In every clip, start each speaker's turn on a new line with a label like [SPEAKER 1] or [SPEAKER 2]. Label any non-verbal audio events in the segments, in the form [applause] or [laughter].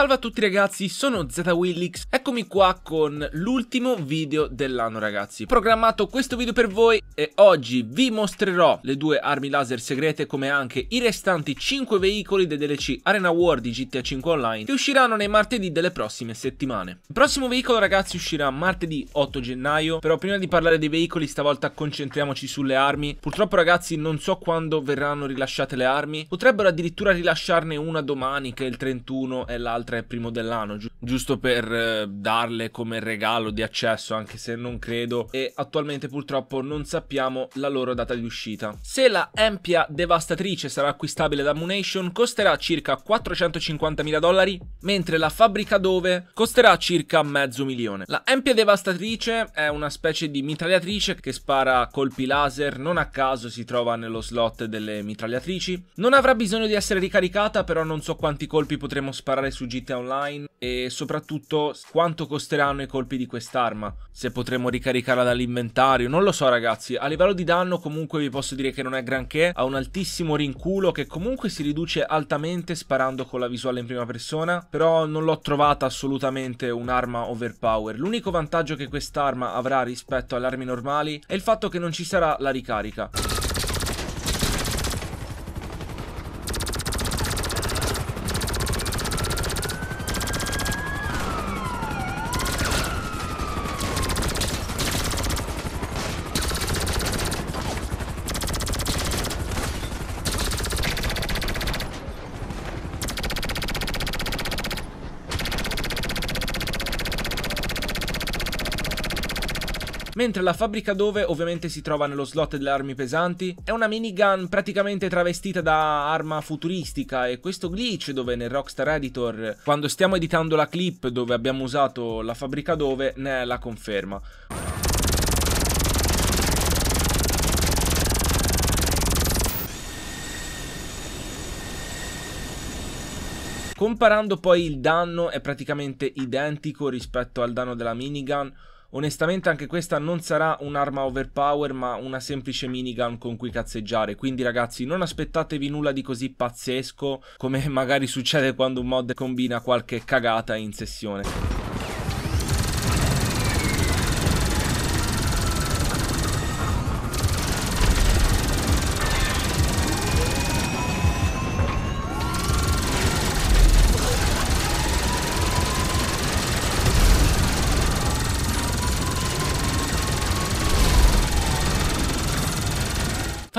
[SPEAKER 1] Salve a tutti ragazzi, sono ZWillix, eccomi qua con l'ultimo video dell'anno ragazzi. Ho programmato questo video per voi e oggi vi mostrerò le due armi laser segrete come anche i restanti 5 veicoli del DLC Arena War di GTA 5 Online che usciranno nei martedì delle prossime settimane. Il prossimo veicolo ragazzi uscirà martedì 8 gennaio, però prima di parlare dei veicoli stavolta concentriamoci sulle armi. Purtroppo ragazzi non so quando verranno rilasciate le armi, potrebbero addirittura rilasciarne una domani che è il 31 e l'altra 3 primo dell'anno, gi- giusto per eh, darle come regalo di accesso, anche se non credo, e attualmente purtroppo non sappiamo la loro data di uscita. Se la Empia Devastatrice sarà acquistabile da Munation, costerà circa 450.000 dollari, mentre la Fabbrica Dove costerà circa mezzo milione. La Empia Devastatrice è una specie di mitragliatrice che spara colpi laser, non a caso si trova nello slot delle mitragliatrici. Non avrà bisogno di essere ricaricata, però non so quanti colpi potremo sparare su GTA uscite online e soprattutto quanto costeranno i colpi di quest'arma, se potremo ricaricarla dall'inventario, non lo so ragazzi, a livello di danno comunque vi posso dire che non è granché, ha un altissimo rinculo che comunque si riduce altamente sparando con la visuale in prima persona, però non l'ho trovata assolutamente un'arma overpower, l'unico vantaggio che quest'arma avrà rispetto alle armi normali è il fatto che non ci sarà la ricarica. mentre la fabbrica dove ovviamente si trova nello slot delle armi pesanti è una minigun praticamente travestita da arma futuristica e questo glitch dove nel Rockstar Editor quando stiamo editando la clip dove abbiamo usato la fabbrica dove ne è la conferma. Comparando poi il danno è praticamente identico rispetto al danno della minigun Onestamente anche questa non sarà un'arma overpower ma una semplice minigun con cui cazzeggiare, quindi ragazzi non aspettatevi nulla di così pazzesco come [laughs] magari succede quando un mod combina qualche cagata in sessione.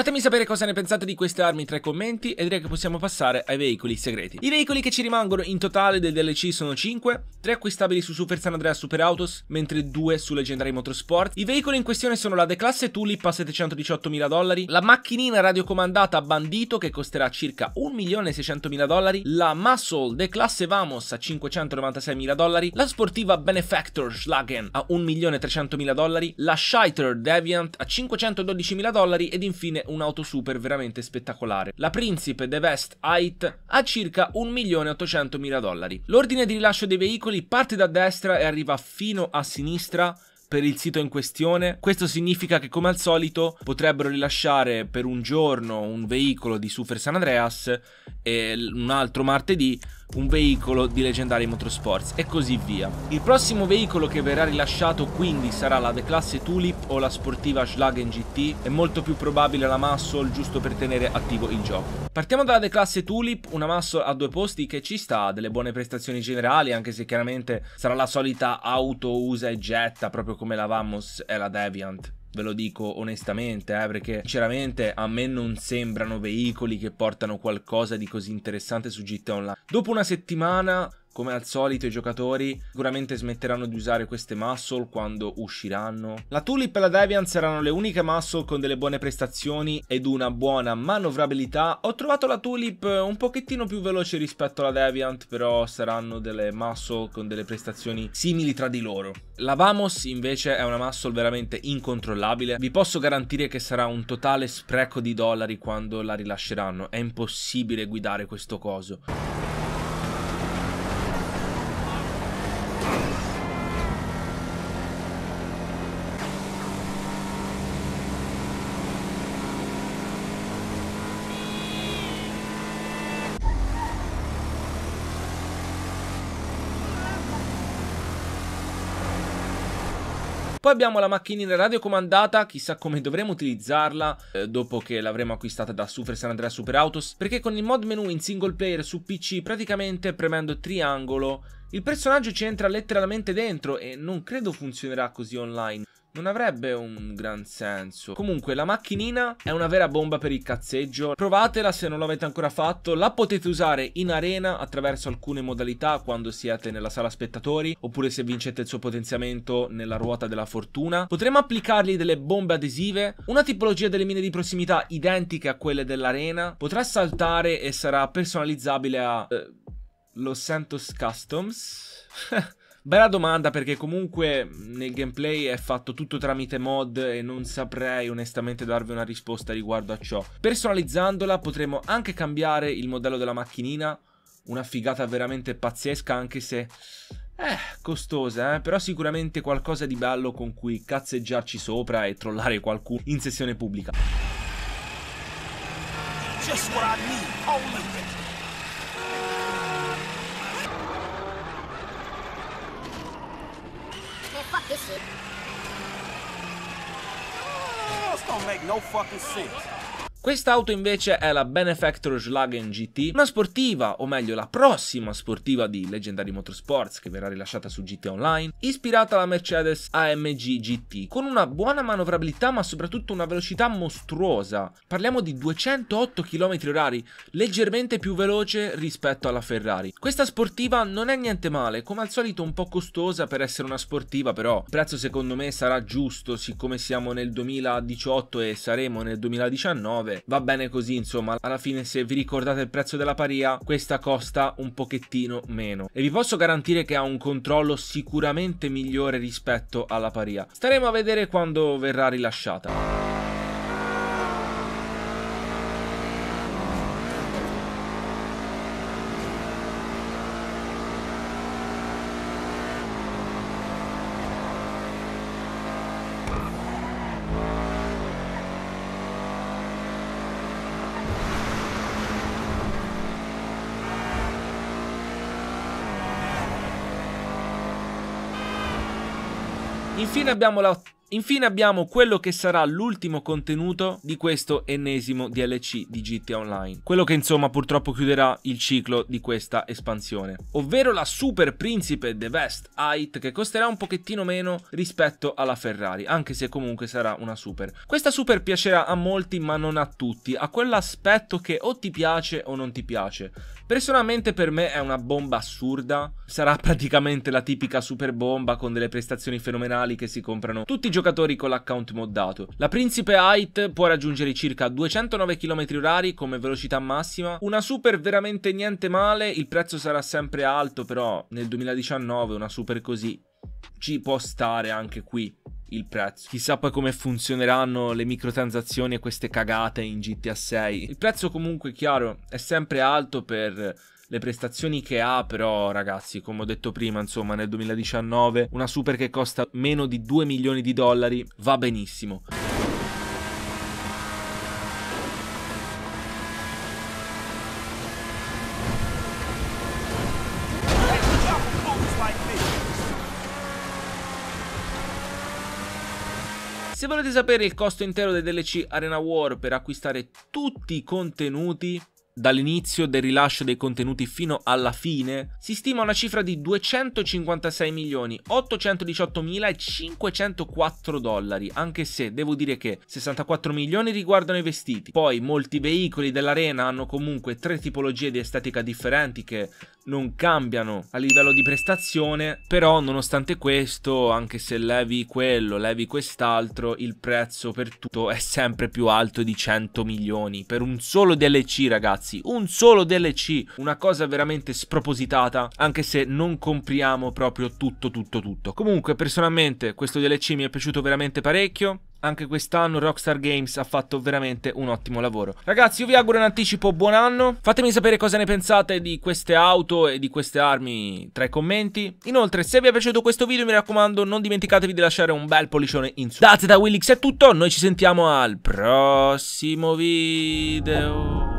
[SPEAKER 1] Fatemi sapere cosa ne pensate di queste armi tra i commenti e direi che possiamo passare ai veicoli segreti. I veicoli che ci rimangono in totale del DLC sono 5, 3 acquistabili su Super San Andreas Super Autos, mentre 2 su Legendary Motorsport. I veicoli in questione sono la D-Classe Tulip a 718.000 dollari, la macchinina radiocomandata Bandito che costerà circa 1.600.000 dollari, la Muscle D-Classe Vamos a 596.000 dollari, la sportiva Benefactor Schlagen a 1.300.000 dollari, la Scheiter Deviant a 512.000 dollari ed infine un'auto super veramente spettacolare. La Principe The Vest Height ha circa 1.800.000 dollari. L'ordine di rilascio dei veicoli parte da destra e arriva fino a sinistra per il sito in questione. Questo significa che come al solito potrebbero rilasciare per un giorno un veicolo di Super San Andreas e un altro martedì un veicolo di leggendari Motorsports e così via. Il prossimo veicolo che verrà rilasciato quindi sarà la D-Classe Tulip o la sportiva Schlagen GT, è molto più probabile la Muscle giusto per tenere attivo il gioco. Partiamo dalla D-Classe Tulip, una Muscle a due posti che ci sta, ha delle buone prestazioni generali anche se chiaramente sarà la solita auto usa e getta proprio come la Vamos e la Deviant ve lo dico onestamente, eh, perché sinceramente a me non sembrano veicoli che portano qualcosa di così interessante su GTA Online. Dopo una settimana come al solito i giocatori sicuramente smetteranno di usare queste muscle quando usciranno. La Tulip e la Deviant saranno le uniche muscle con delle buone prestazioni ed una buona manovrabilità. Ho trovato la Tulip un pochettino più veloce rispetto alla Deviant, però saranno delle muscle con delle prestazioni simili tra di loro. La Vamos invece è una muscle veramente incontrollabile. Vi posso garantire che sarà un totale spreco di dollari quando la rilasceranno. È impossibile guidare questo coso. Poi abbiamo la macchinina radiocomandata, chissà come dovremo utilizzarla eh, dopo che l'avremo acquistata da Super San Andreas Super Autos, perché con il mod menu in single player su PC praticamente premendo triangolo il personaggio ci entra letteralmente dentro e non credo funzionerà così online non avrebbe un gran senso. Comunque la macchinina è una vera bomba per il cazzeggio. Provatela se non l'avete ancora fatto. La potete usare in arena attraverso alcune modalità quando siete nella sala spettatori oppure se vincete il suo potenziamento nella ruota della fortuna. Potremmo applicargli delle bombe adesive. Una tipologia delle mine di prossimità identiche a quelle dell'arena. Potrà saltare e sarà personalizzabile a... Eh, Los Santos Customs. [laughs] Bella domanda perché comunque mm, nel gameplay è fatto tutto tramite mod e non saprei onestamente darvi una risposta riguardo a ciò. Personalizzandola potremo anche cambiare il modello della macchinina, una figata veramente pazzesca anche se... Eh, costosa, eh? però sicuramente qualcosa di bello con cui cazzeggiarci sopra e trollare qualcuno in sessione pubblica. Just what I need, only. don't make no fucking sense. Quest'auto invece è la Benefactor Schlagen GT, una sportiva, o meglio la prossima sportiva di Legendary Motorsports che verrà rilasciata su GT Online, ispirata alla Mercedes AMG GT, con una buona manovrabilità ma soprattutto una velocità mostruosa. Parliamo di 208 km/h, leggermente più veloce rispetto alla Ferrari. Questa sportiva non è niente male, come al solito un po' costosa per essere una sportiva, però il prezzo secondo me sarà giusto siccome siamo nel 2018 e saremo nel 2019 9. Va bene così, insomma, alla fine se vi ricordate il prezzo della paria, questa costa un pochettino meno. E vi posso garantire che ha un controllo sicuramente migliore rispetto alla paria. Staremo a vedere quando verrà rilasciata. Infine abbiamo la Infine abbiamo quello che sarà l'ultimo contenuto di questo ennesimo DLC di GTA Online, quello che insomma purtroppo chiuderà il ciclo di questa espansione, ovvero la Super Principe The Vest Height che costerà un pochettino meno rispetto alla Ferrari, anche se comunque sarà una Super. Questa Super piacerà a molti ma non a tutti, ha quell'aspetto che o ti piace o non ti piace. Personalmente per me è una bomba assurda, sarà praticamente la tipica super bomba con delle prestazioni fenomenali che si comprano tutti i giocatori giocatori con l'account moddato. La Principe Height può raggiungere circa 209 km/h come velocità massima, una super veramente niente male, il prezzo sarà sempre alto però nel 2019 una super così ci può stare anche qui il prezzo. Chissà poi come funzioneranno le microtransazioni e queste cagate in GTA 6. Il prezzo comunque chiaro è sempre alto per le prestazioni che ha però ragazzi come ho detto prima insomma nel 2019 una super che costa meno di 2 milioni di dollari va benissimo Se volete sapere il costo intero dei DLC Arena War per acquistare tutti i contenuti, Dall'inizio del rilascio dei contenuti fino alla fine si stima una cifra di 256 milioni 818 mila e 504 dollari, anche se devo dire che 64 milioni riguardano i vestiti. Poi molti veicoli dell'arena hanno comunque tre tipologie di estetica differenti che non cambiano a livello di prestazione, però nonostante questo, anche se levi quello, levi quest'altro, il prezzo per tutto è sempre più alto di 100 milioni per un solo DLC, ragazzi ragazzi, un solo DLC, una cosa veramente spropositata, anche se non compriamo proprio tutto, tutto, tutto. Comunque, personalmente, questo DLC mi è piaciuto veramente parecchio, anche quest'anno Rockstar Games ha fatto veramente un ottimo lavoro. Ragazzi, io vi auguro in anticipo buon anno. Fatemi sapere cosa ne pensate di queste auto e di queste armi tra i commenti. Inoltre, se vi è piaciuto questo video, mi raccomando, non dimenticatevi di lasciare un bel pollicione in su. Date da Willix è tutto, noi ci sentiamo al prossimo video.